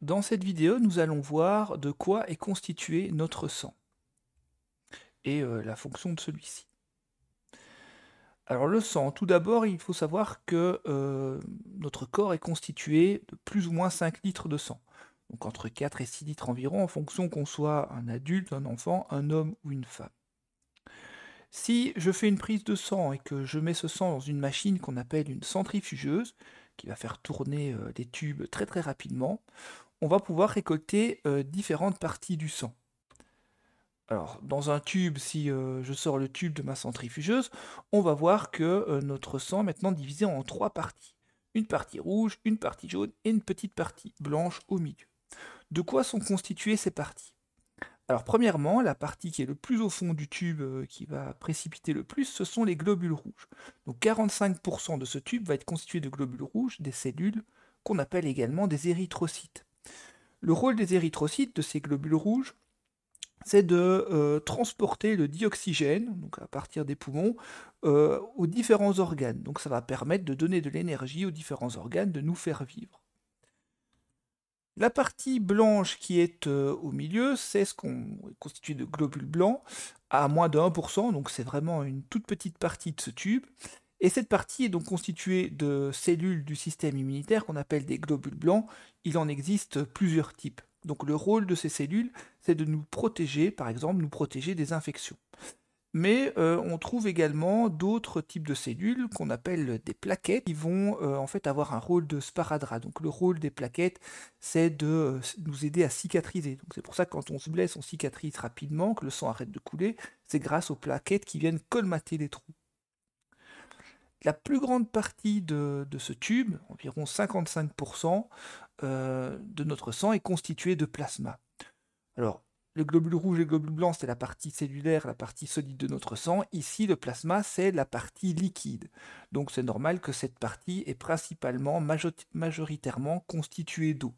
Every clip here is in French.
Dans cette vidéo, nous allons voir de quoi est constitué notre sang et euh, la fonction de celui-ci. Alors le sang, tout d'abord, il faut savoir que euh, notre corps est constitué de plus ou moins 5 litres de sang. Donc entre 4 et 6 litres environ, en fonction qu'on soit un adulte, un enfant, un homme ou une femme. Si je fais une prise de sang et que je mets ce sang dans une machine qu'on appelle une centrifugeuse, qui va faire tourner euh, des tubes très très rapidement, on va pouvoir récolter euh, différentes parties du sang. Alors, dans un tube, si euh, je sors le tube de ma centrifugeuse, on va voir que euh, notre sang est maintenant divisé en trois parties. Une partie rouge, une partie jaune et une petite partie blanche au milieu. De quoi sont constituées ces parties Alors, premièrement, la partie qui est le plus au fond du tube, qui va précipiter le plus, ce sont les globules rouges. Donc, 45% de ce tube va être constitué de globules rouges, des cellules qu'on appelle également des érythrocytes. Le rôle des érythrocytes, de ces globules rouges, c'est de euh, transporter le dioxygène, donc à partir des poumons, euh, aux différents organes. Donc ça va permettre de donner de l'énergie aux différents organes, de nous faire vivre. La partie blanche qui est euh, au milieu, c'est ce qu'on constitue de globules blancs, à moins de 1%, donc c'est vraiment une toute petite partie de ce tube. Et cette partie est donc constituée de cellules du système immunitaire qu'on appelle des globules blancs. Il en existe plusieurs types. Donc le rôle de ces cellules, c'est de nous protéger, par exemple, nous protéger des infections. Mais euh, on trouve également d'autres types de cellules qu'on appelle des plaquettes qui vont euh, en fait avoir un rôle de sparadrap. Donc le rôle des plaquettes, c'est de euh, nous aider à cicatriser. Donc c'est pour ça que quand on se blesse, on cicatrise rapidement, que le sang arrête de couler. C'est grâce aux plaquettes qui viennent colmater les trous la plus grande partie de, ce tube, environ 55% euh, de notre sang, est constituée de plasma. Alors, le globule rouge et le globule blanc, c'est la partie cellulaire, la partie solide de notre sang. Ici, le plasma, c'est la partie liquide. Donc, c'est normal que cette partie est principalement, majoritairement constituée d'eau.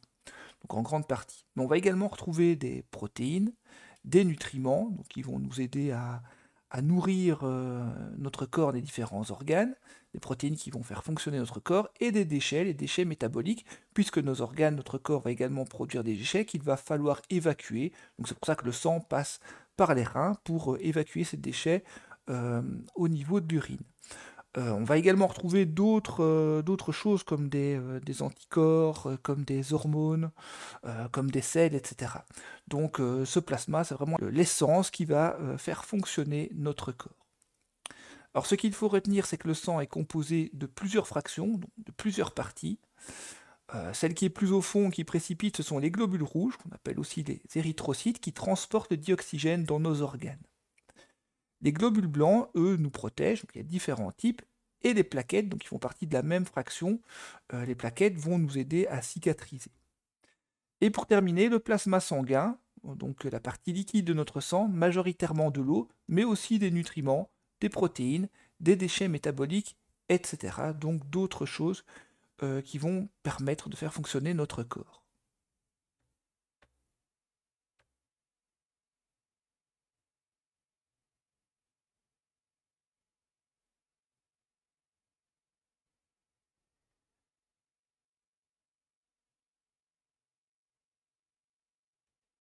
Donc, en grande partie. Mais on va également retrouver des protéines, des nutriments, donc qui vont nous aider à, à nourrir euh, notre corps des différents organes, des protéines qui vont faire fonctionner notre corps, et des déchets, les déchets métaboliques, puisque nos organes, notre corps va également produire des déchets qu'il va falloir évacuer. Donc c'est pour ça que le sang passe par les reins pour euh, évacuer ces déchets euh, au niveau de l'urine. Euh, on va également retrouver d'autres euh, choses comme des, euh, anticorps, comme des hormones, comme des sels, etc. Donc ce plasma, c'est vraiment l'essence qui va faire fonctionner notre corps. Alors ce qu'il faut retenir, c'est que le sang est composé de plusieurs fractions, de plusieurs parties. celle qui est plus au fond, qui précipite, ce sont les globules rouges, qu'on appelle aussi les érythrocytes, qui transportent le dioxygène dans nos organes. Les globules blancs, eux, nous protègent, il y a différents types, et les plaquettes, donc qui font partie de la même fraction, euh, les plaquettes vont nous aider à cicatriser. Et pour terminer, le plasma sanguin, donc la partie liquide de notre sang, majoritairement de l'eau, mais aussi des nutriments, des protéines, des déchets métaboliques, etc. Donc d'autres choses euh, qui vont permettre de faire fonctionner notre corps.